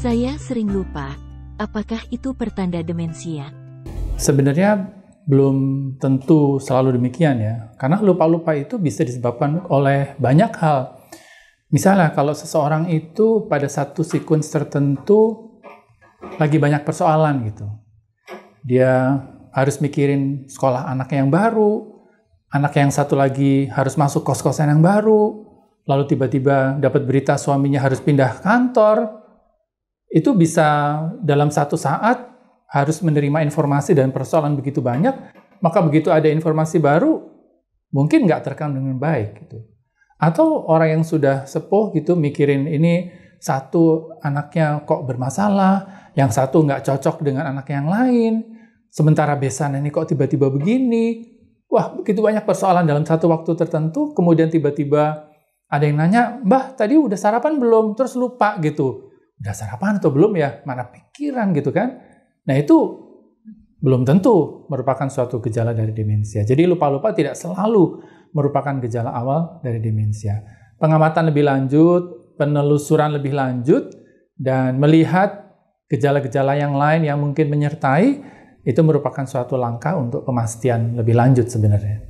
Saya sering lupa, apakah itu pertanda demensia? Sebenarnya belum tentu selalu demikian ya. Karena lupa-lupa itu bisa disebabkan oleh banyak hal. Misalnya kalau seseorang itu pada satu sequence tertentu lagi banyak persoalan gitu. Dia harus mikirin sekolah anaknya yang baru, anak yang satu lagi harus masuk kos-kosan yang baru, lalu tiba-tiba dapat berita suaminya harus pindah kantor, itu bisa dalam satu saat harus menerima informasi dan persoalan begitu banyak, maka begitu ada informasi baru, mungkin nggak terekam dengan baik. Gitu. Atau orang yang sudah sepuh gitu mikirin ini satu anaknya kok bermasalah, yang satu nggak cocok dengan anak yang lain, sementara besan ini kok tiba-tiba begini. Wah, begitu banyak persoalan dalam satu waktu tertentu, kemudian tiba-tiba ada yang nanya, Mbah, tadi udah sarapan belum? Terus lupa gitu udah sarapan atau belum ya? Mana pikiran gitu kan? Nah itu belum tentu merupakan suatu gejala dari demensia. Jadi lupa-lupa tidak selalu merupakan gejala awal dari demensia. Pengamatan lebih lanjut, penelusuran lebih lanjut, dan melihat gejala-gejala yang lain yang mungkin menyertai, itu merupakan suatu langkah untuk pemastian lebih lanjut sebenarnya.